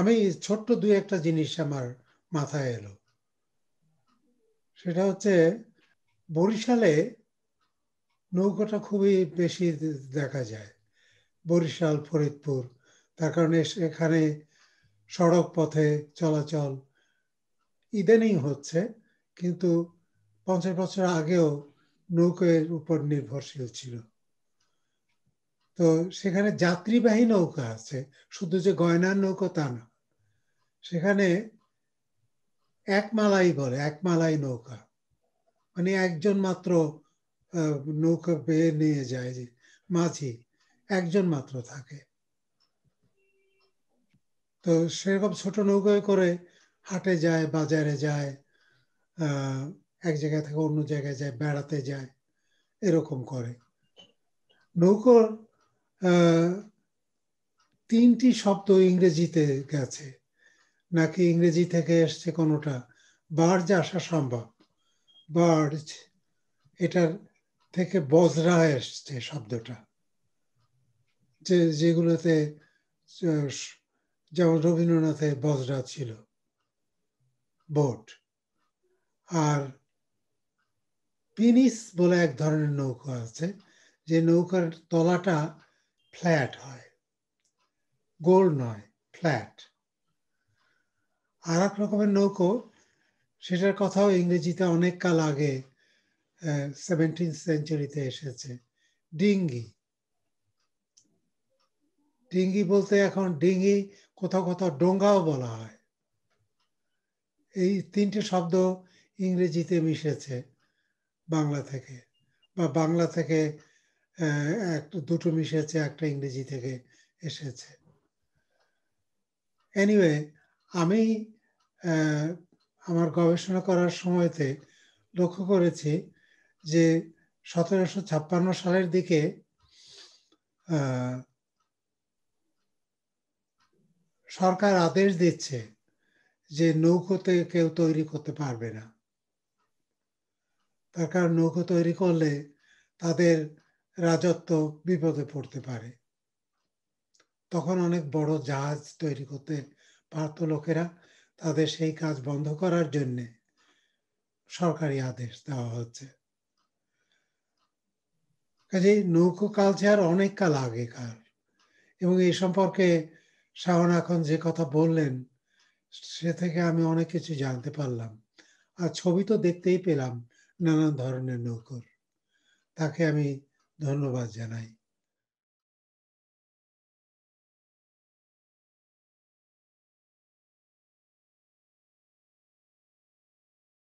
আমি ছোট্ট দুই একটা জিনিস আমার মাথায় এলো সেটা হচ্ছে বরিশালে নৌকাটা খুবই বেশি দেখা যায় বরিশাল ফরিদপুর তার কারণে এখানে সড়ক পথে চলাচল ইদানিং হচ্ছে কিন্তু পঞ্চাশ বছর আগেও নৌকের উপর নির্ভরশীল ছিল তো সেখানে যাত্রীবাহী নৌকা আছে শুধু যে গয়নার নৌকা তা না সেখানে একমালাই বলে একমালাই নৌকা মানে একজন মাত্র নৌকা পেয়ে নিয়ে যায় মাঝি একজন মাত্র থাকে তো সেরকম ছোট নৌকায় করে হাটে যায় বাজারে যায় এক জায়গা থেকে অন্য জায়গায় যায় বেড়াতে যায় এরকম করে নৌকোর তিনটি শব্দ ইংরেজিতে গেছে নাকি ইংরেজি থেকে এসছে কোনোটা বার্জ আসা সম্ভব বার্জ এটার থেকে বজরা এসছে শব্দটা যে যেগুলোতে যেমন রবীন্দ্রনাথের বজরা ছিল বোট আর পিনিস বলে এক ধরনের নৌকা আছে যে নৌকার তলাটা ফ্ল্যাট হয় গোল নয় ফ্ল্যাট আর এক রকমের নৌকো সেটার কথাও ইংরেজিতে অনেক কাল আগে সেভেন্টিন সেঞ্চুরিতে এসেছে ডিঙ্গি ডিঙ্গি বলতে এখন ডিঙ্গি কোথাও কোথাও ডোঙ্গাও বলা হয় এই তিনটে শব্দ ইংরেজিতে মিশেছে বাংলা থেকে বা বাংলা থেকে দুটো মিশেছে একটা ইংরেজি থেকে এসেছে এনিওয়ে আমি আমার গবেষণা করার সময়তে লক্ষ্য করেছি যে সতেরোশো ছাপ্পান্ন সালের দিকে সরকার আদেশ দিচ্ছে যে নৌকোতে কেউ তৈরি করতে পারবে না তার কারণ নৌকো তৈরি করলে তাদের রাজত্ব বিপদে পড়তে পারে তখন অনেক বড় জাহাজ তৈরি করতে পারত লোকেরা তাদের সেই কাজ বন্ধ করার জন্যে সরকারি আদেশ দেওয়া হচ্ছে কাজে নৌকো কালচার অনেক কাল আগেকার এবং এই সম্পর্কে শাহন এখন যে কথা বললেন সে থেকে আমি অনেক কিছু জানতে পারলাম আর ছবি তো দেখতেই পেলাম নানান ধরনের নৌকোর তাকে আমি ドロバじゃない。